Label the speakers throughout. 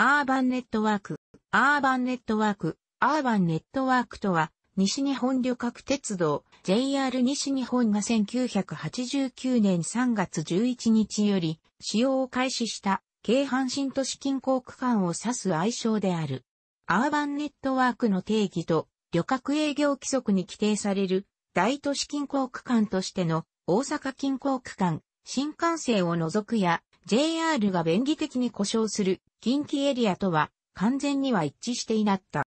Speaker 1: アーバンネットワーク、アーバンネットワーク、アーバンネットワークとは、西日本旅客鉄道 JR 西日本が1989年3月11日より使用を開始した京阪神都市近郊区間を指す愛称である。アーバンネットワークの定義と旅客営業規則に規定される大都市近郊区間としての大阪近郊区間、新幹線を除くや JR が便宜的に故障する近畿エリアとは完全には一致していなった。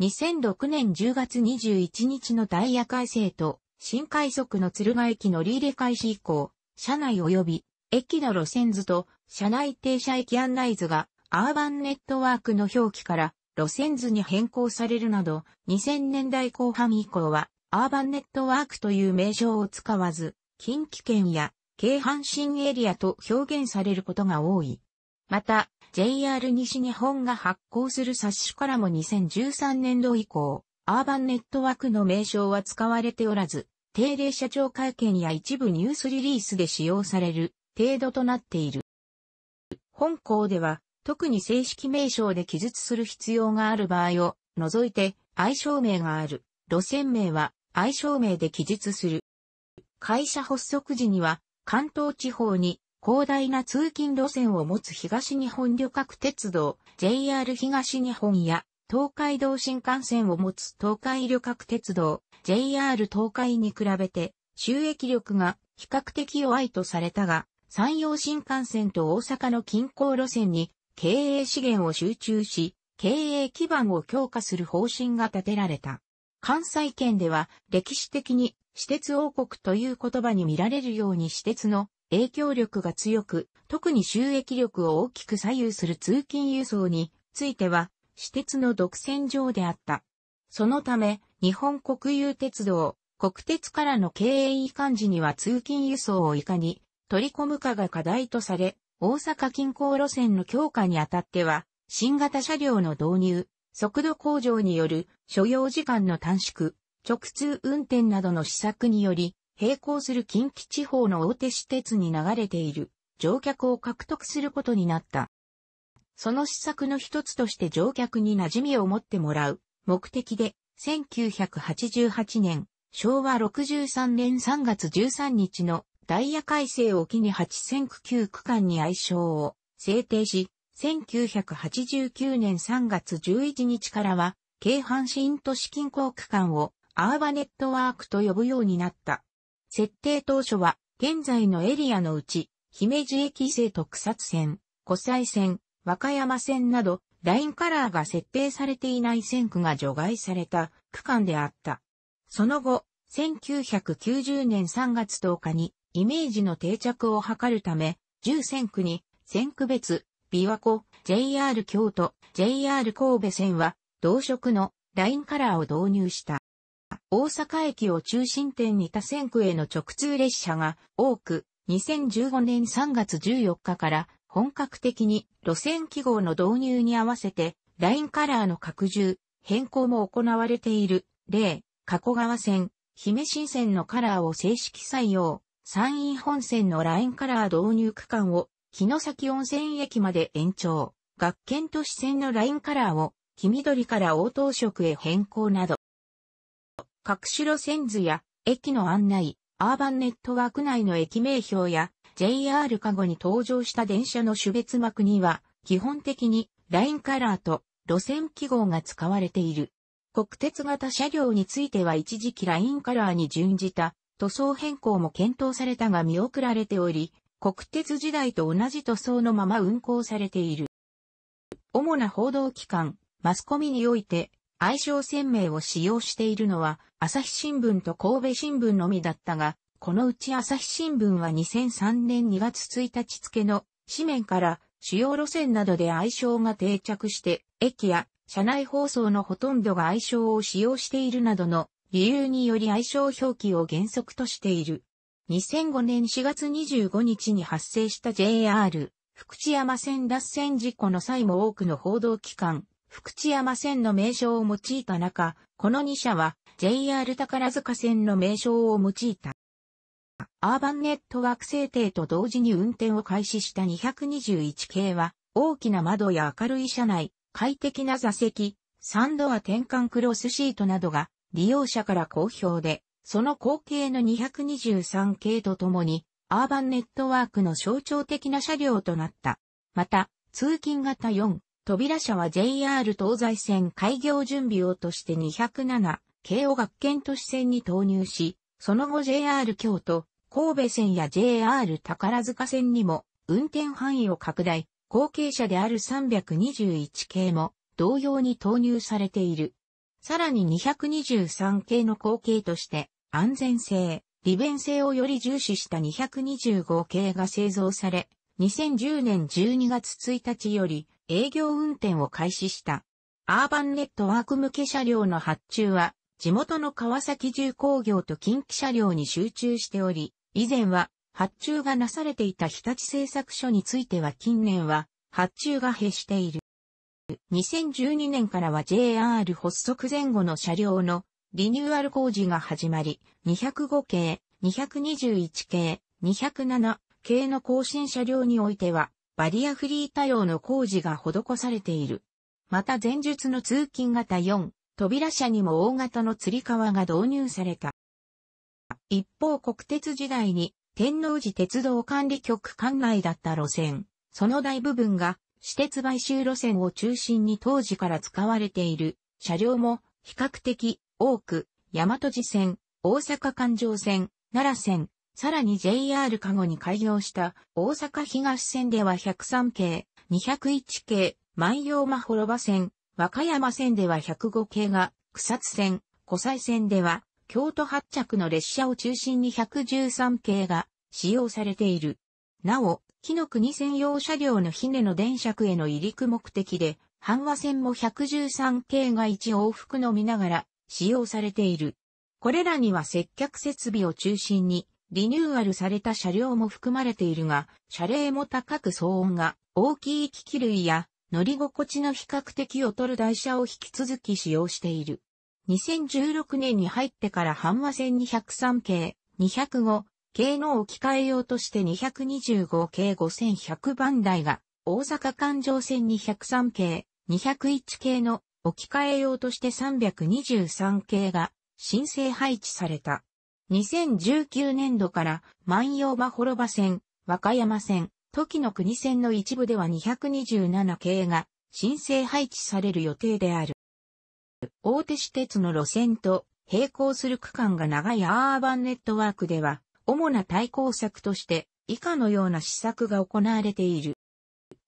Speaker 1: 2006年10月21日のダイヤ改正と新快速の鶴ヶ駅乗り入れ開始以降、車内及び駅の路線図と車内停車駅案内図がアーバンネットワークの表記から路線図に変更されるなど2000年代後半以降はアーバンネットワークという名称を使わず近畿圏や京阪神エリアと表現されることが多い。また、JR 西日本が発行する冊子からも2013年度以降、アーバンネットワークの名称は使われておらず、定例社長会見や一部ニュースリリースで使用される程度となっている。本校では、特に正式名称で記述する必要がある場合を除いて、愛称名がある路線名は愛称名で記述する。会社発足時には関東地方に広大な通勤路線を持つ東日本旅客鉄道 JR 東日本や東海道新幹線を持つ東海旅客鉄道 JR 東海に比べて収益力が比較的弱いとされたが山陽新幹線と大阪の近郊路線に経営資源を集中し経営基盤を強化する方針が立てられた。関西圏では歴史的に私鉄王国という言葉に見られるように私鉄の影響力が強く、特に収益力を大きく左右する通勤輸送については、私鉄の独占上であった。そのため、日本国有鉄道、国鉄からの経営移管時には通勤輸送をいかに取り込むかが課題とされ、大阪近郊路線の強化にあたっては、新型車両の導入、速度向上による所要時間の短縮、直通運転などの施策により、並行する近畿地方の大手私鉄に流れている乗客を獲得することになった。その施策の一つとして乗客に馴染みを持ってもらう目的で、1988年、昭和63年3月13日のダイヤ改正を機に8009区間に愛称を制定し、1989年3月11日からは、京阪神都市近郊区間をアーバネットワークと呼ぶようになった。設定当初は、現在のエリアのうち、姫路駅西特撮線、湖西線、和歌山線など、ラインカラーが設定されていない線区が除外された区間であった。その後、1990年3月10日にイメージの定着を図るため、10線区に線区別琵琶湖、JR 京都、JR 神戸線は、同色のラインカラーを導入した。大阪駅を中心点に他線区への直通列車が多く、2015年3月14日から本格的に路線記号の導入に合わせて、ラインカラーの拡充、変更も行われている、例、加古川線、姫新線のカラーを正式採用、山陰本線のラインカラー導入区間を野崎温泉駅まで延長、学研都市線のラインカラーを黄緑から応答色へ変更など、各種路線図や駅の案内、アーバンネットワーク内の駅名表や JR カゴに登場した電車の種別幕には基本的にラインカラーと路線記号が使われている。国鉄型車両については一時期ラインカラーに準じた塗装変更も検討されたが見送られており、国鉄時代と同じ塗装のまま運行されている。主な報道機関、マスコミにおいて、愛称鮮明を使用しているのは、朝日新聞と神戸新聞のみだったが、このうち朝日新聞は2003年2月1日付の紙面から主要路線などで愛称が定着して、駅や車内放送のほとんどが愛称を使用しているなどの理由により愛称表記を原則としている。2005年4月25日に発生した JR 福知山線脱線事故の際も多くの報道機関、福知山線の名称を用いた中、この2社は JR 宝塚線の名称を用いた。アーバンネットワーク制定と同時に運転を開始した221系は、大きな窓や明るい車内、快適な座席、サンドア転換クロスシートなどが利用者から好評でその後継の223系とともに、アーバンネットワークの象徴的な車両となった。また、通勤型4、扉車は JR 東西線開業準備用として207系を学研都市線に投入し、その後 JR 京都、神戸線や JR 宝塚線にも運転範囲を拡大、後継者である321系も同様に投入されている。さらに223系の後継として、安全性、利便性をより重視した225系が製造され、2010年12月1日より営業運転を開始した。アーバンネットワーク向け車両の発注は、地元の川崎重工業と近畿車両に集中しており、以前は発注がなされていた日立製作所については近年は発注が減している。2012年からは JR 発足前後の車両のリニューアル工事が始まり、205系、221系、207系の更新車両においては、バリアフリー対応の工事が施されている。また前述の通勤型4、扉車にも大型の吊り革が導入された。一方国鉄時代に天王寺鉄道管理局管内だった路線、その大部分が私鉄買収路線を中心に当時から使われている車両も比較的多く、大和路線、大阪環状線、奈良線、さらに JR 加護に開業した大阪東線では103系、201系、万葉間幌ば線、和歌山線では105系が、草津線、湖西線では、京都発着の列車を中心に113系が使用されている。なお、木の国専用車両のひねの電車区への入陸目的で、阪和線も113系が1往復のみながら使用されている。これらには接客設備を中心にリニューアルされた車両も含まれているが、車齢も高く騒音が大きい機器類や乗り心地の比較的劣る台車を引き続き使用している。2016年に入ってから阪和線1 0 3系、205、系の置き換えようとして225系5100番台が、大阪環状線203系、201系の置き換えようとして323系が申請配置された。2019年度から万葉場幌場線、和歌山線、時の国線の一部では227系が申請配置される予定である。大手私鉄の路線と並行する区間が長いアーバンネットワークでは主な対抗策として以下のような施策が行われている。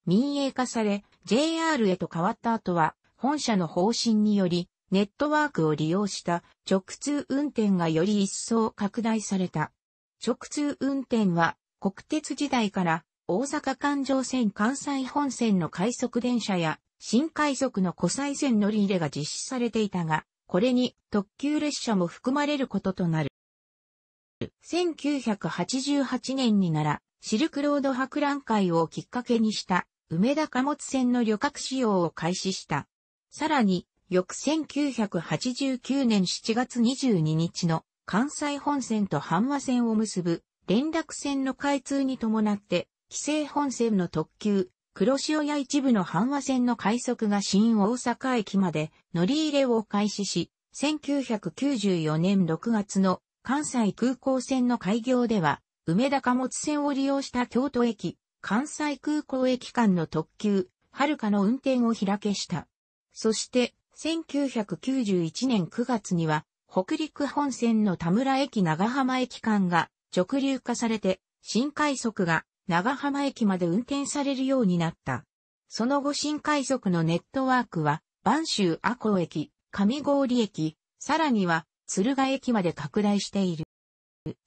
Speaker 1: 民営化され JR へと変わった後は本社の方針によりネットワークを利用した直通運転がより一層拡大された。直通運転は国鉄時代から大阪環状線関西本線の快速電車や新快速の湖西線乗り入れが実施されていたが、これに特急列車も含まれることとなる。1988年になら、シルクロード博覧会をきっかけにした、梅田貨物線の旅客使用を開始した。さらに、翌1989年7月22日の関西本線と阪和線を結ぶ連絡線の開通に伴って、規制本線の特急、黒潮や一部の阪和線の快速が新大阪駅まで乗り入れを開始し、1994年6月の関西空港線の開業では、梅田貨物線を利用した京都駅、関西空港駅間の特急、はるかの運転を開けした。そして、1991年9月には、北陸本線の田村駅長浜駅間が直流化されて、新快速が長浜駅まで運転されるようになった。その後新快速のネットワークは、万州阿古駅、上郡駅、さらには、敦賀駅まで拡大している。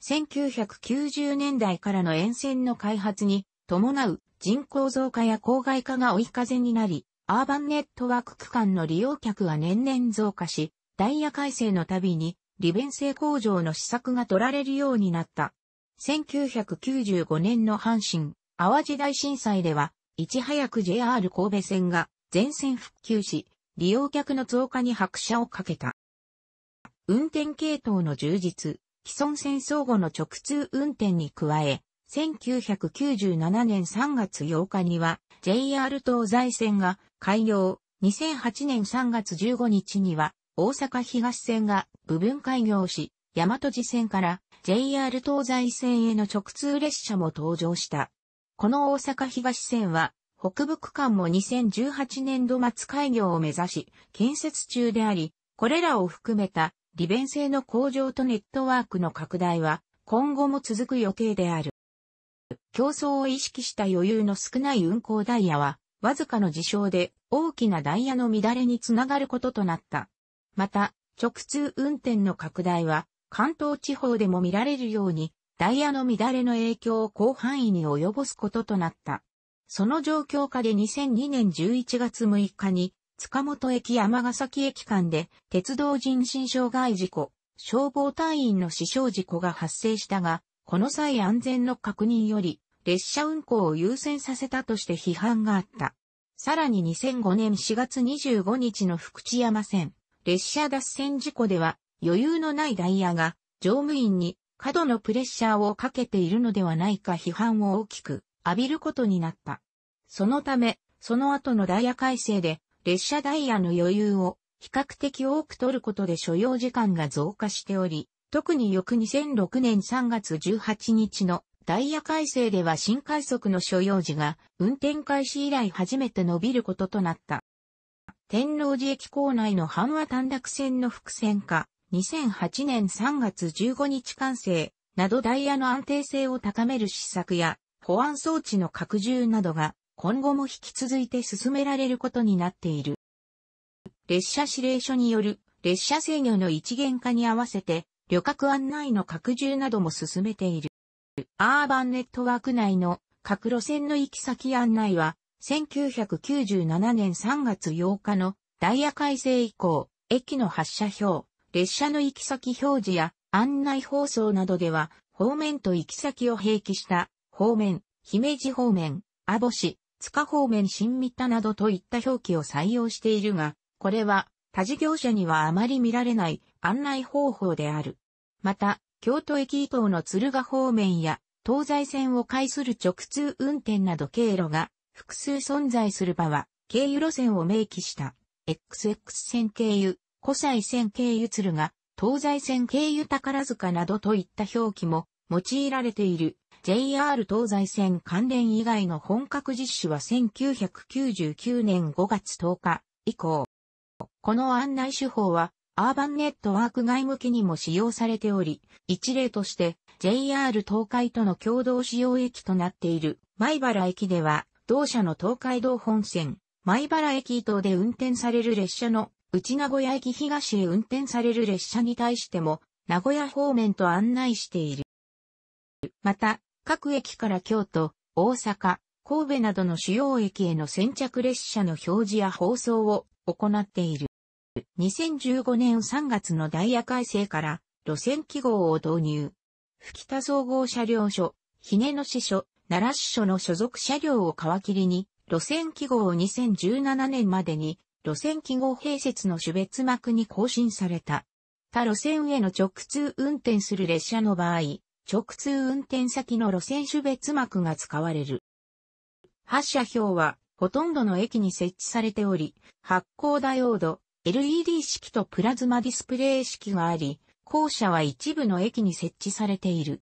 Speaker 1: 1990年代からの沿線の開発に伴う人口増加や郊外化が追い風になり、アーバンネットワーク区間の利用客は年々増加し、ダイヤ改正のたびに利便性向上の施策が取られるようになった。1995年の阪神、淡路大震災では、いち早く JR 神戸線が全線復旧し、利用客の増加に拍車をかけた。運転系統の充実、既存戦争後の直通運転に加え、1997年3月8日には JR 東西線が開業、2008年3月15日には大阪東線が部分開業し、大和路線から JR 東西線への直通列車も登場した。この大阪東線は北部区間も2018年度末開業を目指し建設中であり、これらを含めた利便性の向上とネットワークの拡大は今後も続く予定である。競争を意識した余裕の少ない運行ダイヤは、わずかの事象で大きなダイヤの乱れにつながることとなった。また、直通運転の拡大は、関東地方でも見られるように、ダイヤの乱れの影響を広範囲に及ぼすこととなった。その状況下で2002年11月6日に、塚本駅山ヶ崎駅間で鉄道人身障害事故、消防隊員の死傷事故が発生したが、この際安全の確認より列車運行を優先させたとして批判があった。さらに2005年4月25日の福知山線、列車脱線事故では余裕のないダイヤが乗務員に過度のプレッシャーをかけているのではないか批判を大きく浴びることになった。そのため、その後のダイヤ改正で列車ダイヤの余裕を比較的多く取ることで所要時間が増加しており、特に翌2006年3月18日のダイヤ改正では新快速の所要時が運転開始以来初めて伸びることとなった。天王寺駅構内の半和短絡線の伏線化、2008年3月15日完成などダイヤの安定性を高める施策や保安装置の拡充などが今後も引き続いて進められることになっている。列車指令書による列車制御の一元化に合わせて旅客案内の拡充なども進めている。アーバンネットワーク内の各路線の行き先案内は1997年3月8日のダイヤ改正以降、駅の発車表、列車の行き先表示や案内放送などでは、方面と行き先を併記した、方面、姫路方面、網干、塚方面新三田などといった表記を採用しているが、これは他事業者にはあまり見られない案内方法である。また、京都駅以降の鶴ヶ方面や東西線を介する直通運転など経路が複数存在する場は、経由路線を明記した XX 線経由、古西線経由鶴ヶ、東西線経由宝塚などといった表記も用いられている。JR 東西線関連以外の本格実施は1999年5月10日以降。この案内手法は、アーバンネットワーク外向きにも使用されており、一例として JR 東海との共同使用駅となっている米原駅では、同社の東海道本線、米原駅等で運転される列車の内名古屋駅東へ運転される列車に対しても、名古屋方面と案内している。また、各駅から京都、大阪、神戸などの主要駅への先着列車の表示や放送を行っている。2015年3月のダイヤ改正から路線記号を導入。吹田総合車両所、ね野支所、奈良支所の所属車両を皮切りに、路線記号を2017年までに、路線記号併設の種別幕に更新された。他路線への直通運転する列車の場合、直通運転先の路線種別膜が使われる。発車表はほとんどの駅に設置されており、発光ダイオード、LED 式とプラズマディスプレイ式があり、校舎は一部の駅に設置されている。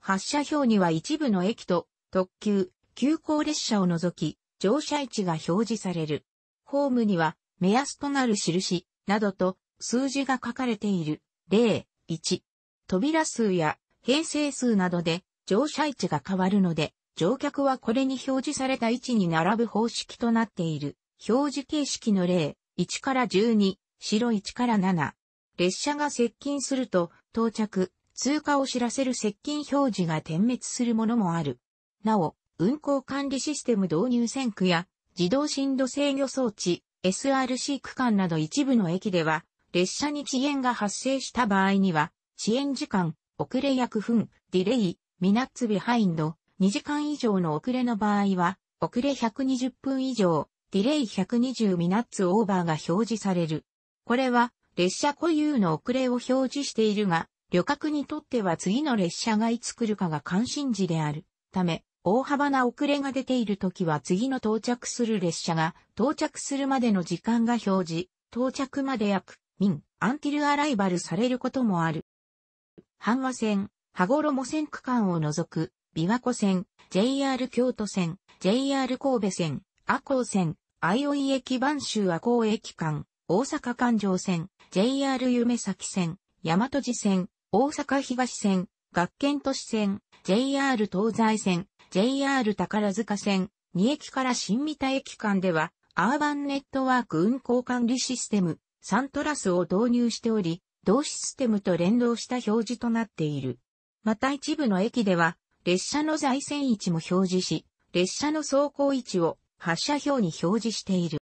Speaker 1: 発車表には一部の駅と特急、急行列車を除き、乗車位置が表示される。ホームには目安となる印などと数字が書かれている。例1。扉数や平成数などで乗車位置が変わるので、乗客はこれに表示された位置に並ぶ方式となっている。表示形式の例、1から12、白1から7。列車が接近すると、到着、通過を知らせる接近表示が点滅するものもある。なお、運行管理システム導入線区や、自動振動制御装置、SRC 区間など一部の駅では、列車に遅延が発生した場合には、遅延時間、遅れ約分、ディレイ、ミナッツビハインド、2時間以上の遅れの場合は、遅れ120分以上、ディレイ120ミナッツオーバーが表示される。これは、列車固有の遅れを表示しているが、旅客にとっては次の列車がいつ来るかが関心事である。ため、大幅な遅れが出ている時は次の到着する列車が到着するまでの時間が表示、到着まで約、民、アンティルアライバルされることもある。阪和線、羽衣線区間を除く、琵琶湖線、JR 京都線、JR 神戸線、阿光線、愛生駅番州阿光駅間、大阪環状線、JR 夢崎線、大和路線、大阪東線、学研都市線、JR 東西線、JR 宝塚線、2駅から新三田駅間では、アーバンネットワーク運行管理システム、サントラスを導入しており、同システムと連動した表示となっている。また一部の駅では、列車の在線位置も表示し、列車の走行位置を発車表に表示している。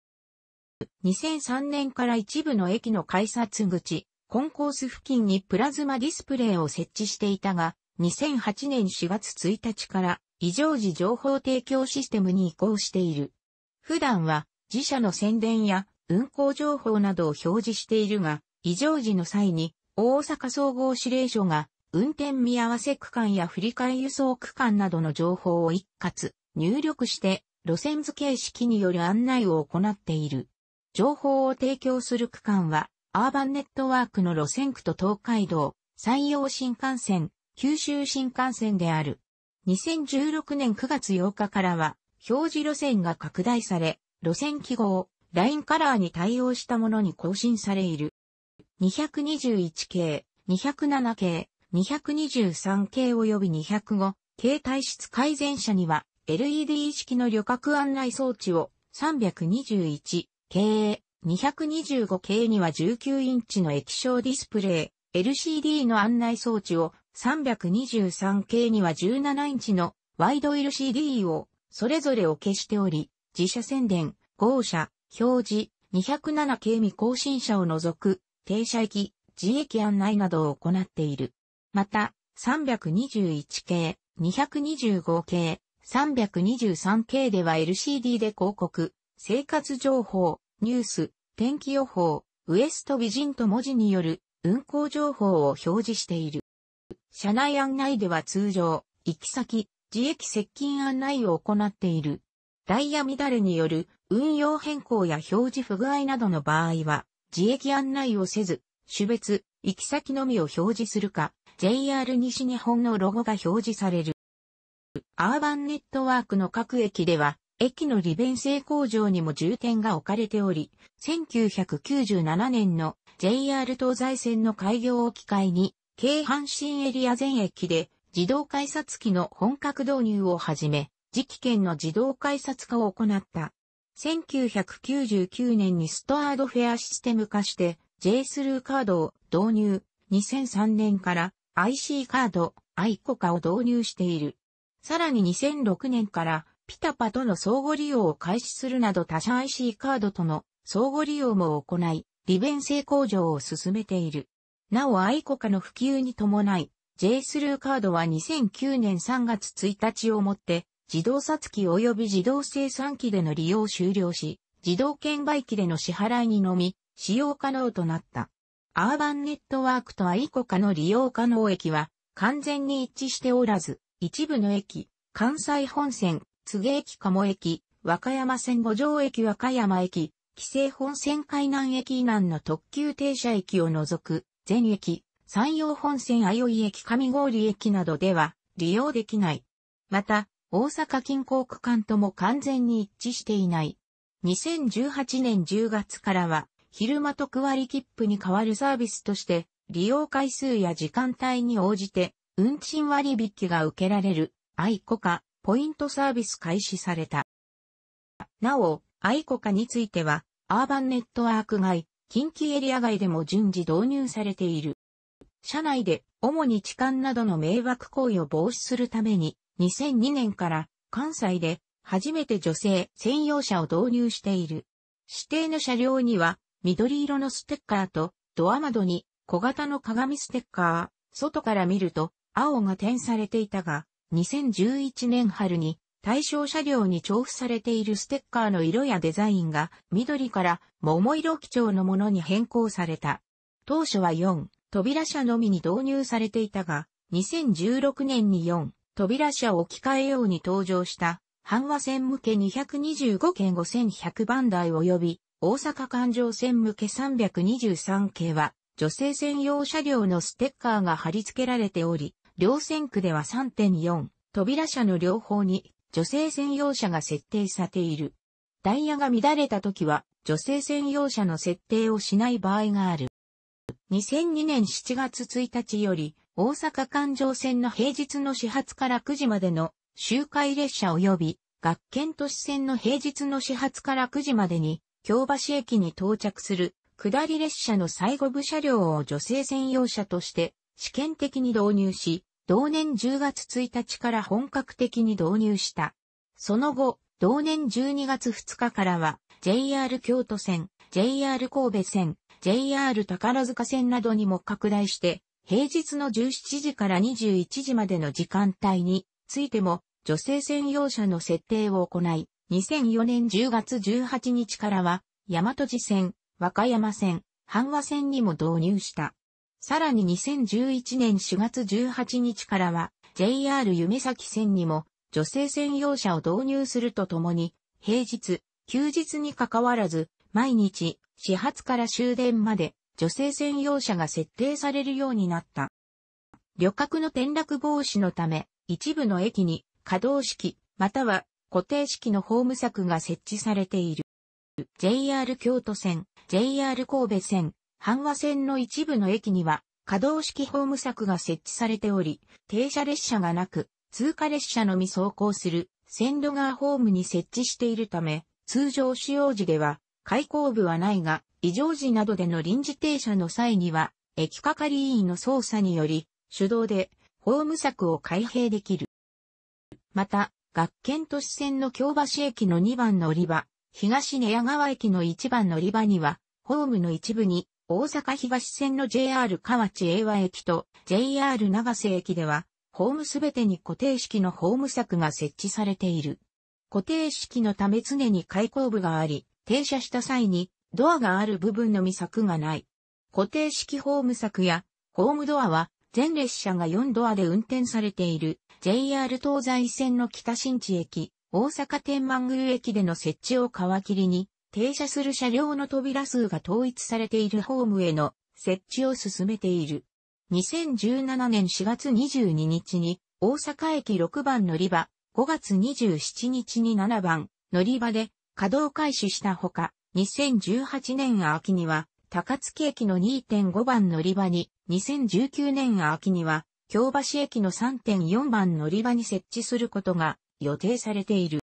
Speaker 1: 2003年から一部の駅の改札口、コンコース付近にプラズマディスプレイを設置していたが、2008年4月1日から異常時情報提供システムに移行している。普段は自社の宣伝や運行情報などを表示しているが、異常時の際に、大阪総合指令所が、運転見合わせ区間や振り替え輸送区間などの情報を一括入力して路線図形式による案内を行っている。情報を提供する区間はアーバンネットワークの路線区と東海道、山陽新幹線、九州新幹線である。2016年9月8日からは表示路線が拡大され、路線記号、ラインカラーに対応したものに更新されいる。221系、207系、223系及び205系体質改善車には LED 式の旅客案内装置を321系、225系には19インチの液晶ディスプレイ、LCD の案内装置を323系には17インチのワイド LCD をそれぞれを消しており、自社宣伝、号車、表示、207系未更新車を除く停車駅、自駅案内などを行っている。また、321系、225系、323系では LCD で広告、生活情報、ニュース、天気予報、ウエスト美人と文字による運行情報を表示している。車内案内では通常、行き先、自駅接近案内を行っている。ダイヤ乱れによる運用変更や表示不具合などの場合は、自駅案内をせず、種別、行き先のみを表示するか、JR 西日本のロゴが表示される。アーバンネットワークの各駅では、駅の利便性向上にも重点が置かれており、1997年の JR 東西線の開業を機会に、京阪神エリア全駅で自動改札機の本格導入をはじめ、次期券の自動改札化を行った。1999年にストアードフェアシステム化して J スルーカードを導入。2003年から IC カード、i コカを導入している。さらに2006年からピタパとの相互利用を開始するなど他社 IC カードとの相互利用も行い、利便性向上を進めている。なお i コカの普及に伴い、J スルーカードは2009年3月1日をもって自動札機及び自動生産機での利用終了し、自動券売機での支払いにのみ、使用可能となった。アーバンネットワークとアイコカの利用可能駅は完全に一致しておらず、一部の駅、関西本線、津芸駅鴨駅、和歌山線五条駅和歌山駅、紀勢本線海南駅以南の特急停車駅を除く、全駅、山陽本線あよい駅上郡駅などでは利用できない。また、大阪近郊区間とも完全に一致していない。2018年10月からは、昼間特割切符に代わるサービスとして、利用回数や時間帯に応じて、運賃割引が受けられる、愛コカ、ポイントサービス開始された。なお、愛コカについては、アーバンネットワーク外、近畿エリア外でも順次導入されている。社内で、主に痴漢などの迷惑行為を防止するために、2002年から関西で初めて女性専用車を導入している。指定の車両には緑色のステッカーとドア窓に小型の鏡ステッカー、外から見ると青が点されていたが、2011年春に対象車両に重布されているステッカーの色やデザインが緑から桃色基調のものに変更された。当初は4、扉車のみに導入されていたが、2016年に4、扉車を置き換えように登場した、阪和線向け225件5100番台及び、大阪環状線向け323系は、女性専用車両のステッカーが貼り付けられており、両線区では3.4、扉車の両方に女性専用車が設定されている。ダイヤが乱れた時は女性専用車の設定をしない場合がある。2002年7月1日より大阪環状線の平日の始発から9時までの周回列車及び学研都市線の平日の始発から9時までに京橋駅に到着する下り列車の最後部車両を女性専用車として試験的に導入し、同年10月1日から本格的に導入した。その後、同年12月2日からは JR 京都線、JR 神戸線、JR 宝塚線などにも拡大して平日の17時から21時までの時間帯についても女性専用車の設定を行い、2004年10月18日からは、大和路線、和歌山線、阪和線にも導入した。さらに2011年4月18日からは、JR 夢崎線にも女性専用車を導入するとともに、平日、休日にかかわらず、毎日、始発から終電まで、女性専用車が設定されるようになった。旅客の転落防止のため、一部の駅に可動式、または固定式のホーム柵が設置されている。JR 京都線、JR 神戸線、阪和線の一部の駅には、可動式ホーム柵が設置されており、停車列車がなく、通過列車のみ走行する線路側ホームに設置しているため、通常使用時では、開口部はないが、異常時などでの臨時停車の際には、駅係員の操作により、手動で、ホーム柵を開閉できる。また、学研都市線の京橋駅の2番乗り場、東寝屋川駅の1番乗り場には、ホームの一部に、大阪東線の JR 河内英和駅と JR 長瀬駅では、ホームすべてに固定式のホーム柵が設置されている。固定式のため常に開口部があり、停車した際にドアがある部分のみ柵がない。固定式ホーム柵やホームドアは全列車が4ドアで運転されている JR 東西線の北新地駅、大阪天満宮駅での設置を皮切りに停車する車両の扉数が統一されているホームへの設置を進めている。2017年4月22日に大阪駅6番乗り場、5月27日に7番乗り場で稼働開始したほか、2018年秋には、高槻駅の2.5番乗り場に、2019年秋には、京橋駅の3.4番乗り場に設置することが予定されている。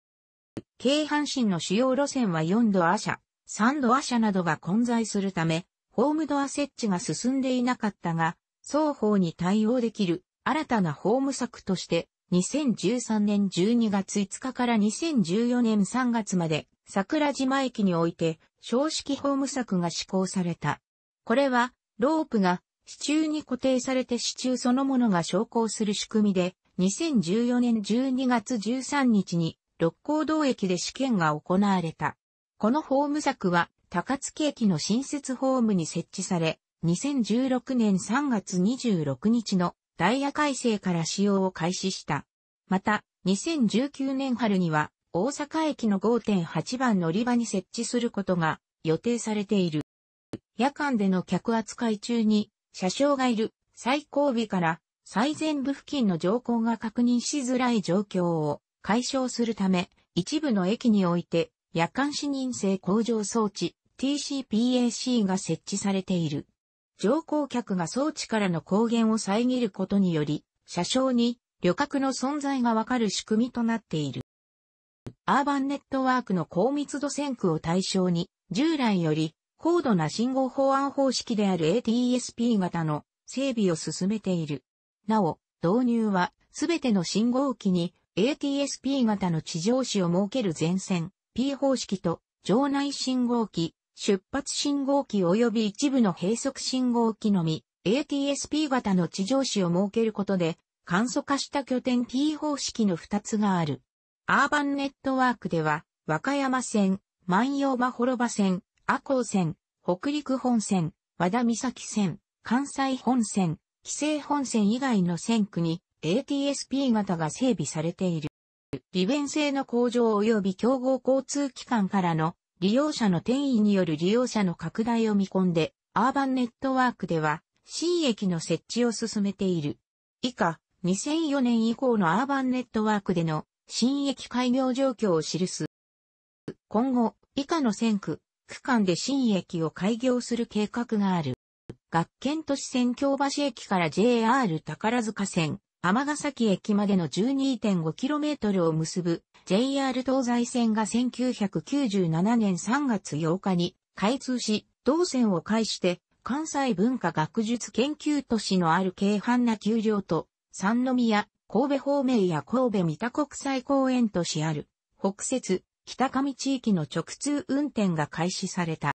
Speaker 1: 京阪神の主要路線は4度ア車、3度ア車などが混在するため、ホームドア設置が進んでいなかったが、双方に対応できる新たなホーム策として、2013年12月5日から2014年3月まで桜島駅において、正式ホーム柵が施行された。これは、ロープが支柱に固定されて支柱そのものが昇降する仕組みで、2014年12月13日に六甲道駅で試験が行われた。このホーム柵は高槻駅の新設ホームに設置され、2016年3月26日のダイヤ改正から使用を開始した。また、2019年春には大阪駅の5.8番乗り場に設置することが予定されている。夜間での客扱い中に車掌がいる最後尾から最前部付近の乗降が確認しづらい状況を解消するため、一部の駅において夜間視認性向上装置 TCPAC が設置されている。乗降客が装置からの光源を遮ることにより、車掌に旅客の存在がわかる仕組みとなっている。アーバンネットワークの高密度線区を対象に、従来より高度な信号法案方式である ATSP 型の整備を進めている。なお、導入は、すべての信号機に ATSP 型の地上紙を設ける前線、P 方式と、場内信号機、出発信号機及び一部の閉塞信号機のみ、ATSP 型の地上紙を設けることで、簡素化した拠点 P 方式の2つがある。アーバンネットワークでは、和歌山線、万葉まほろば線、阿光線、北陸本線、和田岬線、関西本線、紀勢本線以外の線区に ATSP 型が整備されている。利便性の向上及び競合交通機関からの利用者の転移による利用者の拡大を見込んで、アーバンネットワークでは新駅の設置を進めている。以下、2004年以降のアーバンネットワークでの新駅開業状況を記す。今後、以下の線区、区間で新駅を開業する計画がある。学研都市線京橋駅から JR 宝塚線、ヶ崎駅までの 12.5km を結ぶ JR 東西線が1997年3月8日に開通し、同線を介して関西文化学術研究都市のある京阪な丘陵と三宮、神戸方面や神戸三田国際公園都市ある、北節、北上地域の直通運転が開始された。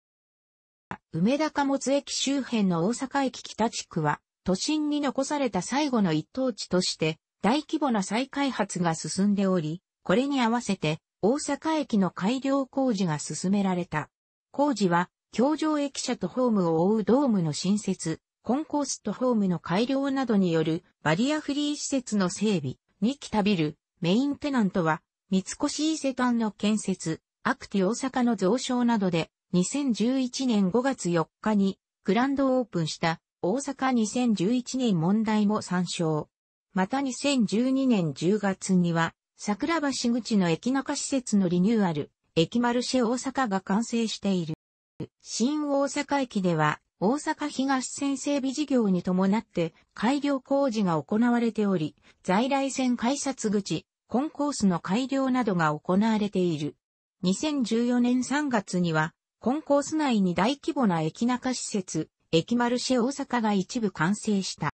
Speaker 1: 梅田貨物駅周辺の大阪駅北地区は、都心に残された最後の一等地として、大規模な再開発が進んでおり、これに合わせて、大阪駅の改良工事が進められた。工事は、京上駅舎とホームを覆うドームの新設、コンコースとホームの改良などによるバリアフリー施設の整備、2期旅るメインテナントは、三越伊勢丹の建設、アクティ大阪の増床などで、2011年5月4日にグランドオープンした大阪2011年問題も参照。また2012年10月には、桜橋口の駅中施設のリニューアル、駅マルシェ大阪が完成している。新大阪駅では、大阪東線整備事業に伴って改良工事が行われており、在来線改札口、コンコースの改良などが行われている。2014年3月には、コンコース内に大規模な駅中施設、駅マルシェ大阪が一部完成した。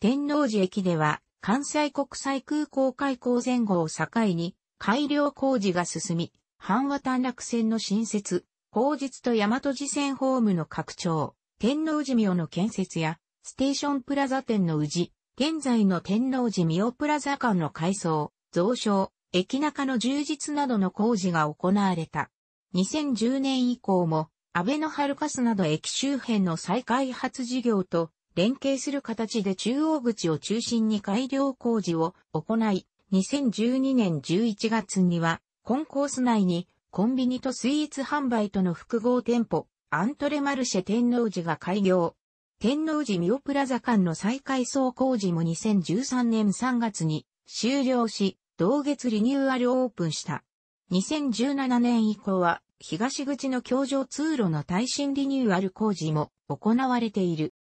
Speaker 1: 天王寺駅では、関西国際空港開港前後を境に、改良工事が進み、阪和短絡線の新設、口実と大和寺線ホームの拡張、天王寺明の建設や、ステーションプラザ店の宇治、現在の天王寺明プラザ間の改装、増床、駅中の充実などの工事が行われた。2010年以降も、安倍のハルカスなど駅周辺の再開発事業と連携する形で中央口を中心に改良工事を行い、2012年11月には、コンコース内にコンビニとスイーツ販売との複合店舗、アントレマルシェ天王寺が開業。天王寺ミオプラザ間の再改装工事も2013年3月に終了し、同月リニューアルオープンした。2017年以降は、東口の京上通路の耐震リニューアル工事も行われている。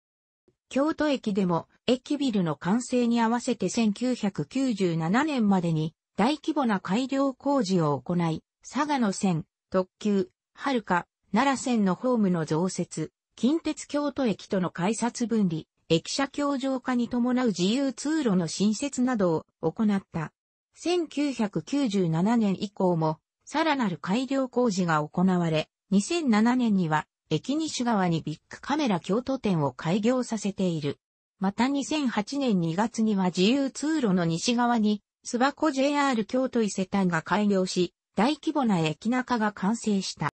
Speaker 1: 京都駅でも駅ビルの完成に合わせて1997年までに大規模な改良工事を行い、佐賀の線、特急、遥か、奈良線のホームの増設、近鉄京都駅との改札分離、駅舎協場化に伴う自由通路の新設などを行った。1997年以降も、さらなる改良工事が行われ、2007年には、駅西側にビッグカメラ京都店を開業させている。また2008年2月には自由通路の西側に、諏訪湖 JR 京都伊勢丹が開業し、大規模な駅中が完成した。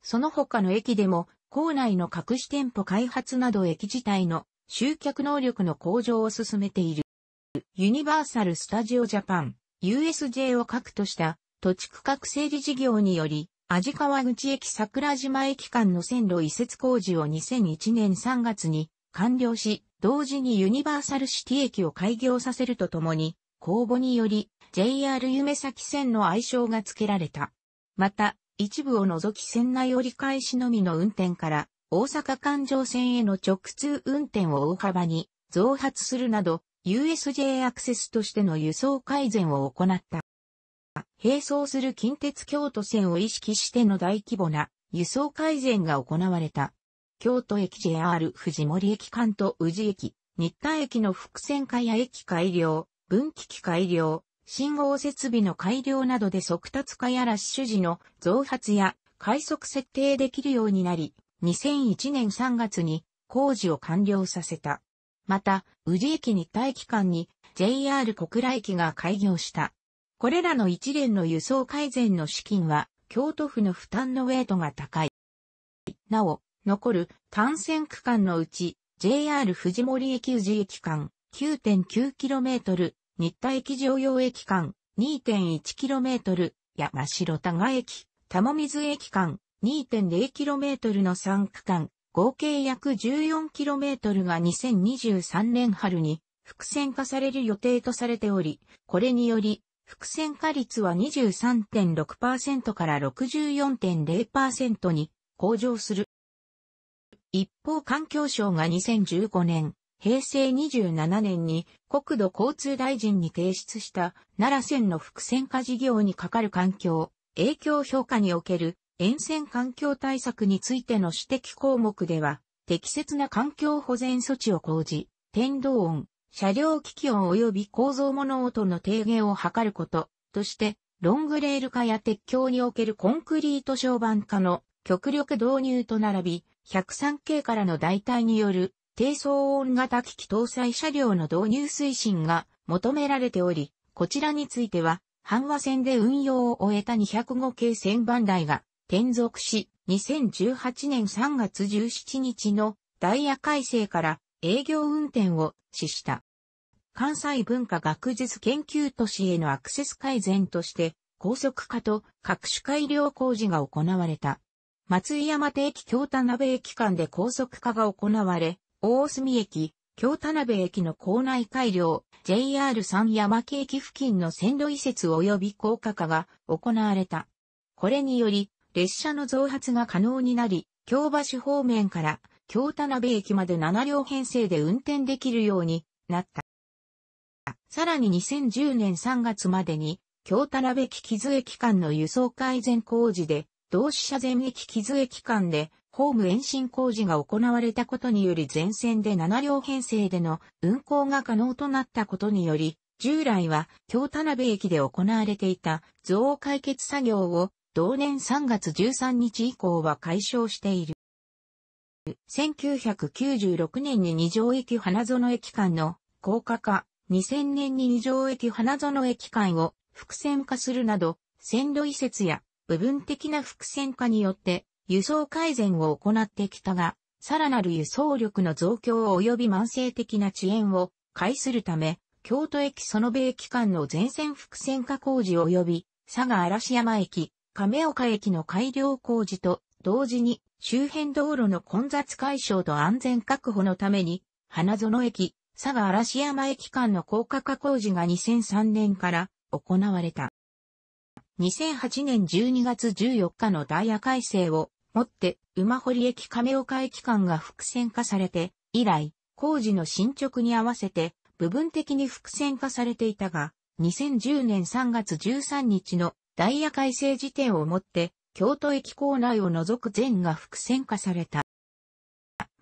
Speaker 1: その他の駅でも、校内の隠し店舗開発など駅自体の集客能力の向上を進めている。ユニバーサル・スタジオ・ジャパン、USJ を核とした土地区画整理事業により、味川口駅桜島駅間の線路移設工事を2001年3月に完了し、同時にユニバーサルシティ駅を開業させるとともに、公募により JR 夢咲線の愛称が付けられた。また、一部を除き線内折り返しのみの運転から、大阪環状線への直通運転を大幅に増発するなど、USJ アクセスとしての輸送改善を行った。並走する近鉄京都線を意識しての大規模な輸送改善が行われた。京都駅 JR 藤森駅間と宇治駅、新田駅の伏線化や駅改良、分岐器改良、信号設備の改良などで速達化やラッシュ時の増発や快速設定できるようになり、2001年3月に工事を完了させた。また、宇治駅に待機間に JR 小倉駅が開業した。これらの一連の輸送改善の資金は、京都府の負担のウェイトが高い。なお、残る単線区間のうち、JR 藤森駅宇治駅間 9.9km、日田駅常用駅間 2.1km 山城田賀駅、玉水駅間 2.0km の3区間、合計約 14km が2023年春に複線化される予定とされており、これにより、複線化率は23.6%から64.0%に向上する。一方環境省が2015年、平成27年に国土交通大臣に提出した奈良線の複線化事業にかかる環境、影響評価における沿線環境対策についての指摘項目では、適切な環境保全措置を講じ、天動音、車両機器音及び構造物音の低減を図ることとして、ロングレール化や鉄橋におけるコンクリート床板化の極力導入と並び、103系からの代替による低騒音型機器搭載車両の導入推進が求められており、こちらについては、阪和線で運用を終えた205系線番台が転属し、2018年3月17日のダイヤ改正から営業運転を指した。関西文化学術研究都市へのアクセス改善として、高速化と各種改良工事が行われた。松井山定期京田鍋駅間で高速化が行われ、大隅駅、京田辺駅の構内改良、JR 三山木駅付近の線路移設及び高架化が行われた。これにより、列車の増発が可能になり、京橋方面から京田辺駅まで7両編成で運転できるようになった。さらに2010年3月までに、京田辺駅木津駅間の輸送改善工事で、同志社全駅木津駅間でホーム延伸工事が行われたことにより全線で7両編成での運行が可能となったことにより、従来は京田辺駅で行われていた増解決作業を同年3月13日以降は解消している。1996年に二条駅花園駅間の高架化、2000年に二条駅花園駅間を複線化するなど、線路移設や部分的な複線化によって輸送改善を行ってきたが、さらなる輸送力の増強及び慢性的な遅延を介するため、京都駅園部駅間の全線複線化工事及び、佐賀嵐山駅、亀岡駅の改良工事と同時に周辺道路の混雑解消と安全確保のために、花園駅、佐賀嵐山駅間の高架化工事が2003年から行われた。2008年12月14日のダイヤ改正をもって、馬堀駅亀岡駅間が複線化されて、以来、工事の進捗に合わせて、部分的に複線化されていたが、2010年3月13日のダイヤ改正時点をもって、京都駅構内を除く全が複線化された。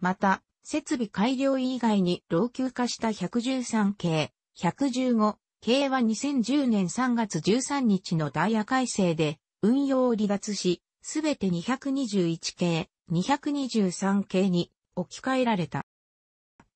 Speaker 1: また、設備改良以外に老朽化した113系、115系は2010年3月13日のダイヤ改正で運用を離脱し、すべて221系、223系に置き換えられた。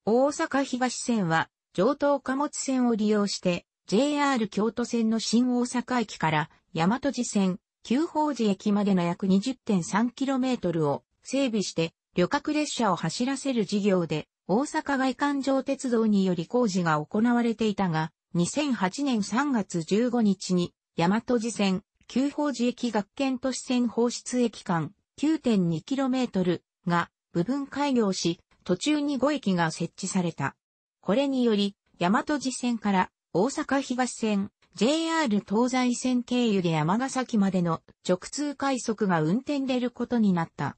Speaker 1: 大阪東線は上東貨物線を利用して JR 京都線の新大阪駅から大和寺線、旧宝寺駅までの約 20.3km を整備して旅客列車を走らせる事業で大阪外環状鉄道により工事が行われていたが2008年3月15日に大和寺線、旧宝寺駅学研都市線放出駅間 9.2km が部分開業し、途中に5駅が設置された。これにより、大和寺線から大阪東線、JR 東西線経由で山ヶ崎までの直通快速が運転出ることになった。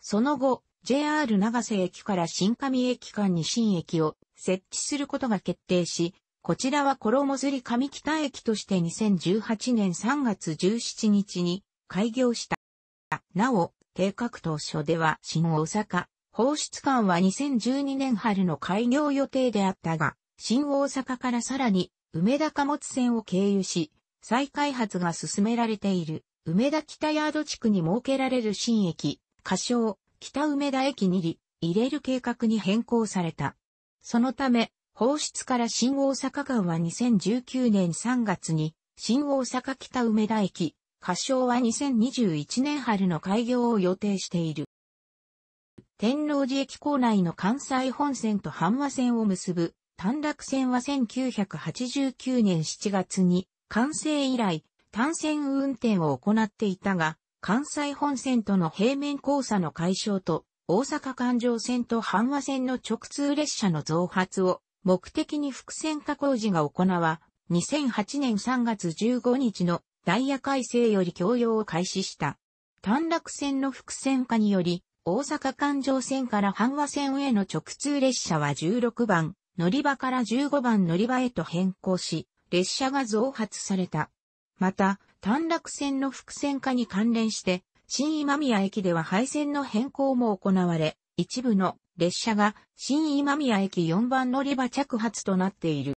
Speaker 1: その後、JR 長瀬駅から新上駅間に新駅を設置することが決定し、こちらは衣摺上北駅として2018年3月17日に開業した。なお、計画当初では新大阪、放出館は2012年春の開業予定であったが、新大阪からさらに梅田貨物線を経由し、再開発が進められている梅田北ヤード地区に設けられる新駅、仮称北梅田駅に入れる計画に変更された。そのため、放出から新大阪間は2019年3月に、新大阪北梅田駅、仮称は2021年春の開業を予定している。天王寺駅構内の関西本線と阪和線を結ぶ短絡線は1989年7月に完成以来単線運転を行っていたが、関西本線との平面交差の解消と大阪環状線と阪和線の直通列車の増発を目的に伏線化工事が行わ、2008年3月15日のダイヤ改正より供用を開始した。短絡線の伏線化により、大阪環状線から阪和線への直通列車は16番、乗り場から15番乗り場へと変更し、列車が増発された。また、短絡線の伏線化に関連して、新今宮駅では廃線の変更も行われ、一部の列車が新今宮駅4番乗り場着発となっている。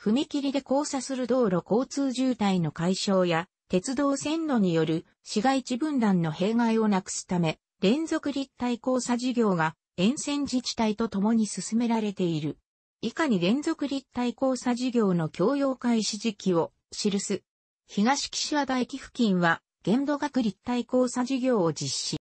Speaker 1: 踏切で交差する道路交通渋滞の解消や、鉄道線路による市街地分断の弊害をなくすため、連続立体交差事業が沿線自治体と共に進められている。以下に連続立体交差事業の共用開始時期を記す。東岸和田駅付近は限度額立体交差事業を実施。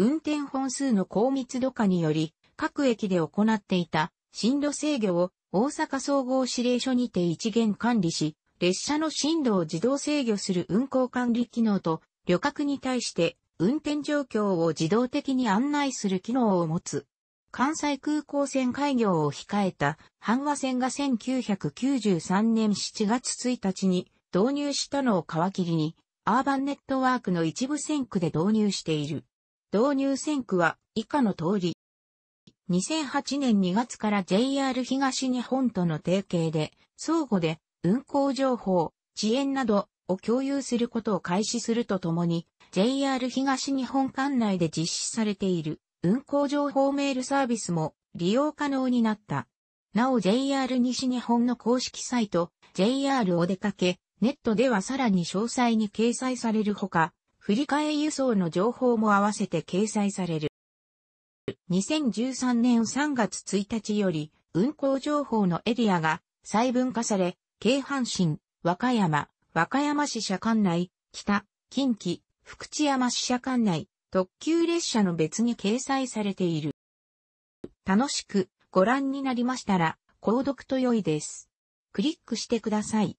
Speaker 1: 運転本数の高密度化により、各駅で行っていた進路制御を大阪総合指令所にて一元管理し、列車の進路を自動制御する運行管理機能と、旅客に対して運転状況を自動的に案内する機能を持つ。関西空港線開業を控えた阪和線が1993年7月1日に導入したのを皮切りに、アーバンネットワークの一部線区で導入している。導入線区は以下の通り。2008年2月から JR 東日本との提携で、相互で運行情報、遅延などを共有することを開始するとともに、JR 東日本管内で実施されている運行情報メールサービスも利用可能になった。なお JR 西日本の公式サイト、JR お出かけ、ネットではさらに詳細に掲載されるほか、振り替え輸送の情報も合わせて掲載される。2013年3月1日より、運行情報のエリアが細分化され、京阪神、和歌山、和歌山市社管内、北、近畿、福知山市社管内、特急列車の別に掲載されている。楽しくご覧になりましたら、購読と良いです。クリックしてください。